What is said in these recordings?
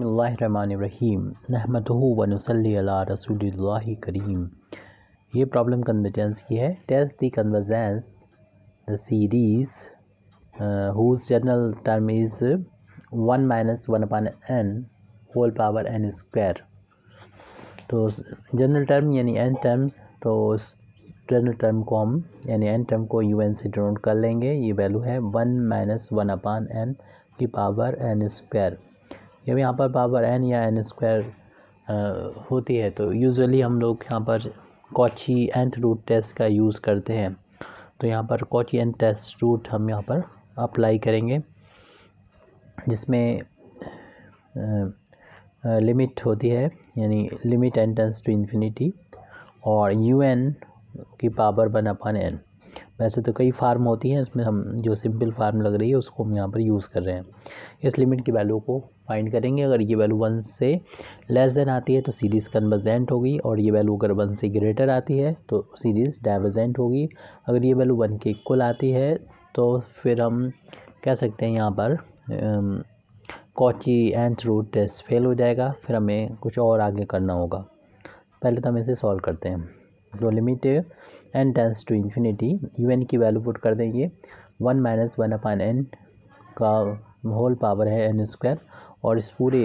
बसमीम नहमत वनसली रसूल करीम ये प्रॉब्लम कन्वर्जेंस की है test the convergence the series whose general term is one minus one upon N whole power N square तो general term यानी N terms तो उस जनरल टर्म को हम यानी एन टर्म को यू एन से डोट कर लेंगे ये वैल्यू है one minus one upon N की पावर एन स्क्वायर जब यहाँ पर पावर एन या एन स्क्वायर होती है तो यूजुअली हम लोग यहाँ पर कॉची एंथ रूट टेस्ट का यूज़ करते हैं तो यहाँ पर कॉची एंथ टेस्ट रूट हम यहाँ पर अप्लाई करेंगे जिसमें लिमिट होती है यानी लिमिट एंटेंस टू इन्फिनी और यू एन की पावर बन अपन एन वैसे तो कई फार्म होती हैं इसमें हम जो सिंपल फार्म लग रही है उसको हम यहाँ पर यूज़ कर रहे हैं इस लिमिट की वैल्यू को फाइंड करेंगे अगर ये वैल्यू वन से लेस देन आती है तो सीरीज़ कन्वर्जेंट होगी और ये वैल्यू अगर वन से ग्रेटर आती है तो सीरीज़ डाइवर्जेंट होगी अगर ये वैल्यू वन के इक्वल आती है तो फिर हम कह सकते हैं यहाँ पर Cauchy and root test fail हो जाएगा फिर हमें कुछ और आगे करना होगा पहले तो हम इसे सॉल्व करते हैं तो limit n tends to infinity u n की वैल्यू पुट कर देंगे one minus one upon n का होल पावर है एन स्क्वायर और इस पूरे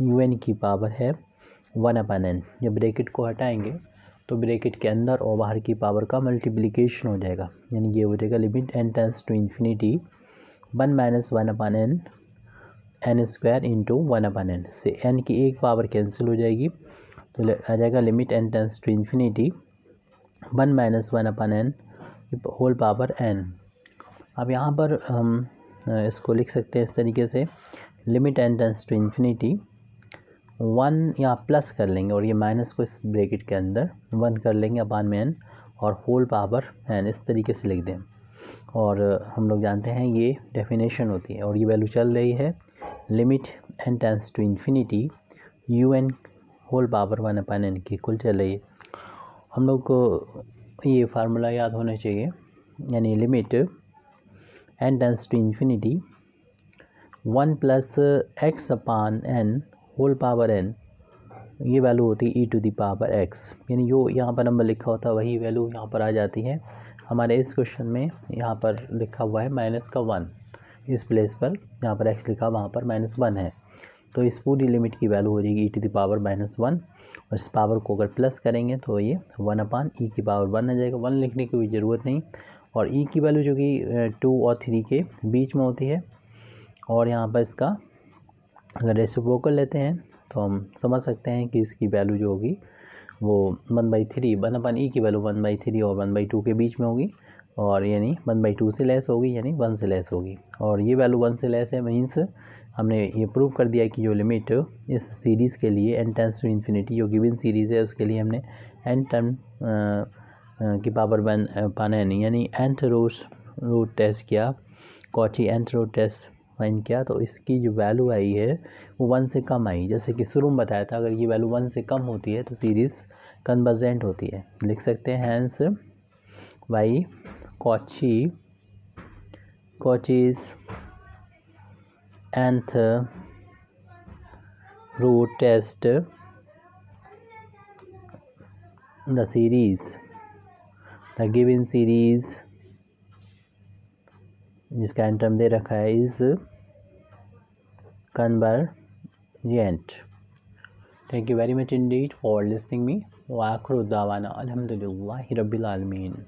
यू एन की पावर है वन अपान एन जब ब्रेकेट को हटाएंगे तो ब्रेकिट के अंदर और बाहर की पावर का मल्टीप्लिकेशन हो जाएगा यानी ये हो जाएगा limit n tends to infinity one minus one upon n n square into one upon n से एन की एक पावर कैंसिल हो जाएगी तो आ जाएगा limit n tends to infinity one minus one upon N whole power n अब यहाँ पर हम इसको लिख सकते हैं इस तरीके से limit n tends to infinity one यहाँ प्लस कर लेंगे और ये माइनस को इस ब्रेकेट के अंदर वन कर लेंगे अपान में एन और होल पावर एन इस तरीके से लिख दें और हम लोग जानते हैं ये डेफिनेशन होती है और ये वैल्यू चल रही है limit n tends to infinity u n whole power one upon N की कुल चल रही है हम लोग को ये फार्मूला याद होना चाहिए यानी limit n tends to infinity one plus x upon n whole power n ये वैल्यू होती है e to the power x यानी जो यहाँ पर नंबर लिखा होता है वही वैल्यू यहाँ पर आ जाती है हमारे इस क्वेश्चन में यहाँ पर लिखा हुआ है माइनस का वन इस प्लेस पर यहाँ पर एक्स लिखा वहाँ पर माइनस वन है तो इस पूरी लिमिट की वैल्यू हो जाएगी e to the power minus one और इस पावर को अगर प्लस करेंगे तो ये वन अपान ई की पावर वन आ जाएगा वन लिखने की कोई ज़रूरत नहीं और ई e की वैल्यू जो कि टू और थ्री के बीच में होती है और यहाँ पर इसका अगर रेसिप्रोकल लेते हैं तो हम समझ सकते हैं कि इसकी वैल्यू जो होगी वो one by three one upon e की वैल्यू वन बाई थ्री और वन बाई टू के बीच में होगी और यानी वन बाई टू से लेस होगी यानी वन से लेस होगी और ये वैल्यू वन से लेस है मीन्स हमने ये प्रूव कर दिया कि जो लिमिट इस सीरीज़ के लिए एन टेंस टू इन्फिनिटी जो गिविन सीरीज़ है उसके लिए हमने एन टर्म की पावर वन पाना है नहीं यानी एंथ रोट रोट टेस्ट किया Cauchy nth root test fine किया तो इसकी जो वैल्यू आई है वो वन से कम आई जैसे कि शुरू में बताया था अगर ये वैल्यू वन से कम होती है तो सीरीज़ कन्वर्जेंट होती है लिख सकते हैं hence why Kochi. Kochi's anther root test the series the given series जिसका एंटम दे रखा है is convergent thank you very much indeed for listening me वाखरुद्दावाना अलहमदिल्ला रबीआलमीन